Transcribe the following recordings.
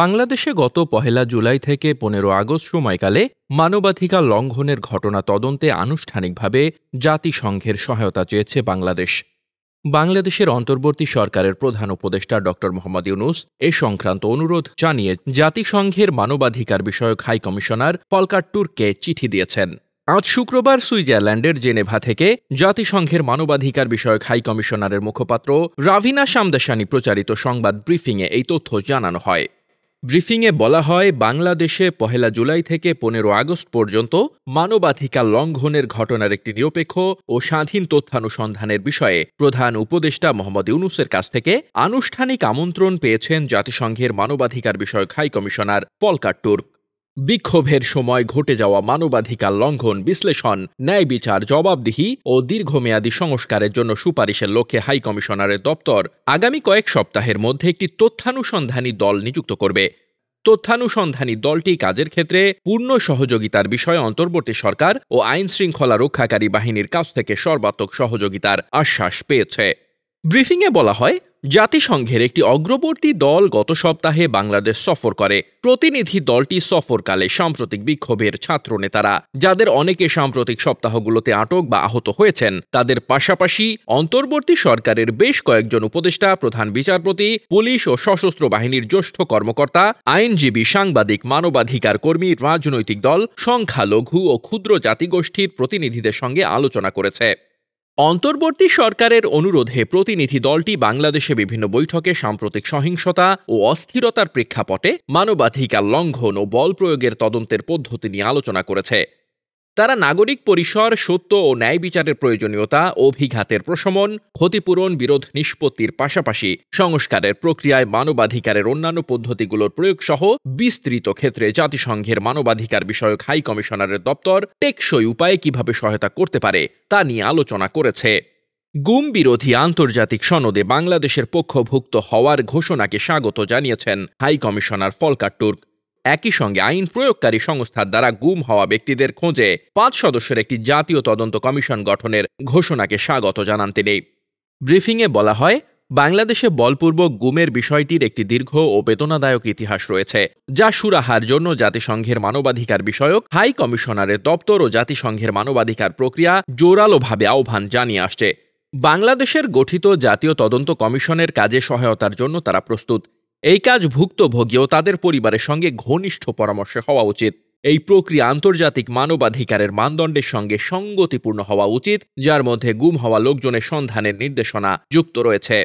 বাংলাদেশে গত পহেলা জুলাই থেকে পনেরো আগস্ট সময়কালে মানবাধিকার লঙ্ঘনের ঘটনা তদন্তে আনুষ্ঠানিকভাবে জাতিসংঘের সহায়তা চেয়েছে বাংলাদেশ বাংলাদেশের অন্তর্বর্তী সরকারের প্রধান উপদেষ্টা ড মোহাম্মদ ইউনুস এ সংক্রান্ত অনুরোধ জানিয়ে জাতিসংঘের মানবাধিকার বিষয়ক হাই কমিশনার ফলকাট্টুরকে চিঠি দিয়েছেন আজ শুক্রবার সুইজারল্যান্ডের জেনেভা থেকে জাতিসংঘের মানবাধিকার বিষয়ক হাই কমিশনারের মুখপাত্র রাভিনা সামদাসানি প্রচারিত সংবাদ ব্রিফিংয়ে এই তথ্য জানানো হয় ব্রিফিংয়ে বলা হয় বাংলাদেশে পহেলা জুলাই থেকে পনেরো আগস্ট পর্যন্ত মানবাধিকার লঙ্ঘনের ঘটনার একটি নিরপেক্ষ ও স্বাধীন তথ্যানুসন্ধানের বিষয়ে প্রধান উপদেষ্টা মোহাম্মদ ইউনুসের কাছ থেকে আনুষ্ঠানিক আমন্ত্রণ পেয়েছেন জাতিসংঘের মানবাধিকার বিষয়ক হাই কমিশনার ফলকার টুর্ক বিক্ষোভের সময় ঘটে যাওয়া মানবাধিকার লঙ্ঘন বিশ্লেষণ ন্যায় বিচার জবাবদিহি ও দীর্ঘমেয়াদী সংস্কারের জন্য সুপারিশের লক্ষ্যে হাইকমিশনারের দপ্তর আগামী কয়েক সপ্তাহের মধ্যে একটি তথ্যানুসন্ধানী দল নিযুক্ত করবে তথ্যানুসন্ধানী দলটি কাজের ক্ষেত্রে পূর্ণ সহযোগিতার বিষয়ে অন্তর্বর্তী সরকার ও আইন শৃঙ্খলা রক্ষাকারী বাহিনীর কাছ থেকে সর্বাত্মক সহযোগিতার আশ্বাস পেয়েছে ব্রিফিংয়ে বলা হয় জাতিসংঘের একটি অগ্রবর্তী দল গত সপ্তাহে বাংলাদেশ সফর করে প্রতিনিধি দলটি সফরকালে সাম্প্রতিক বিক্ষোভের ছাত্রনেতারা যাদের অনেকে সাম্প্রতিক সপ্তাহগুলোতে আটক বা আহত হয়েছেন তাদের পাশাপাশি অন্তর্বর্তী সরকারের বেশ কয়েকজন উপদেষ্টা প্রধান বিচারপতি পুলিশ ও সশস্ত্র বাহিনীর জ্যেষ্ঠ কর্মকর্তা আইনজীবী সাংবাদিক মানবাধিকার কর্মী রাজনৈতিক দল সংখ্যালঘু ও ক্ষুদ্র জাতিগোষ্ঠীর প্রতিনিধিদের সঙ্গে আলোচনা করেছে অন্তর্বর্তী সরকারের অনুরোধে প্রতিনিধি দলটি বাংলাদেশে বিভিন্ন বৈঠকে সাম্প্রতিক সহিংসতা ও অস্থিরতার প্রেক্ষাপটে মানবাধিকার লঙ্ঘন ও বল প্রয়োগের তদন্তের পদ্ধতি নিয়ে আলোচনা করেছে তারা নাগরিক পরিসর সত্য ও ন্যায় বিচারের প্রয়োজনীয়তা অভিঘাতের প্রশমন ক্ষতিপূরণ বিরোধ নিষ্পত্তির পাশাপাশি সংস্কারের প্রক্রিয়ায় মানবাধিকারের অন্যান্য পদ্ধতিগুলোর প্রয়োগ সহ বিস্তৃত ক্ষেত্রে জাতিসংঘের মানবাধিকার বিষয়ক হাই কমিশনারের দপ্তর টেকসই উপায়ে কিভাবে সহায়তা করতে পারে তা নিয়ে আলোচনা করেছে গুম বিরোধী আন্তর্জাতিক সনদে বাংলাদেশের পক্ষভুক্ত হওয়ার ঘোষণাকে স্বাগত জানিয়েছেন হাই কমিশনার ফলকার টুর্ক একই সঙ্গে আইন প্রয়োগকারী সংস্থার দ্বারা গুম হওয়া ব্যক্তিদের খোঁজে পাঁচ সদস্যের একটি জাতীয় তদন্ত কমিশন গঠনের ঘোষণাকে স্বাগত জানান তিনি ব্রিফিংয়ে বলা হয় বাংলাদেশে বলপূর্বক গুমের বিষয়টির একটি দীর্ঘ ও বেতনাদায়ক ইতিহাস রয়েছে যা সুরাহার জন্য জাতিসংঘের মানবাধিকার বিষয়ক হাই কমিশনারের দপ্তর ও জাতিসংঘের মানবাধিকার প্রক্রিয়া জোরালোভাবে আহ্বান জানিয়ে আসছে বাংলাদেশের গঠিত জাতীয় তদন্ত কমিশনের কাজে সহায়তার জন্য তারা প্রস্তুত এই কাজ ভুক্তভোগী ও তাদের পরিবারের সঙ্গে ঘনিষ্ঠ পরামর্শে হওয়া উচিত এই প্রক্রিয়া আন্তর্জাতিক মানবাধিকারের মানদণ্ডের সঙ্গে সঙ্গতিপূর্ণ হওয়া উচিত যার মধ্যে গুম হওয়া লোকজনের সন্ধানের নির্দেশনা যুক্ত রয়েছে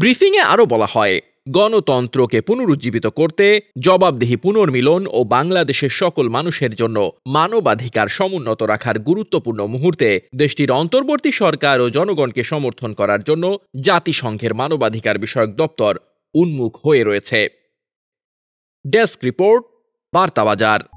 ব্রিফিংয়ে আরও বলা হয় গণতন্ত্রকে পুনরুজ্জীবিত করতে জবাবদিহি পুনর্মিলন ও বাংলাদেশের সকল মানুষের জন্য মানবাধিকার সমুন্নত রাখার গুরুত্বপূর্ণ মুহূর্তে দেশটির অন্তর্বর্তী সরকার ও জনগণকে সমর্থন করার জন্য জাতিসংঘের মানবাধিকার বিষয়ক দপ্তর উন্মুখ হয়ে রয়েছে ডেস্ক রিপোর্ট বার্তাবাজার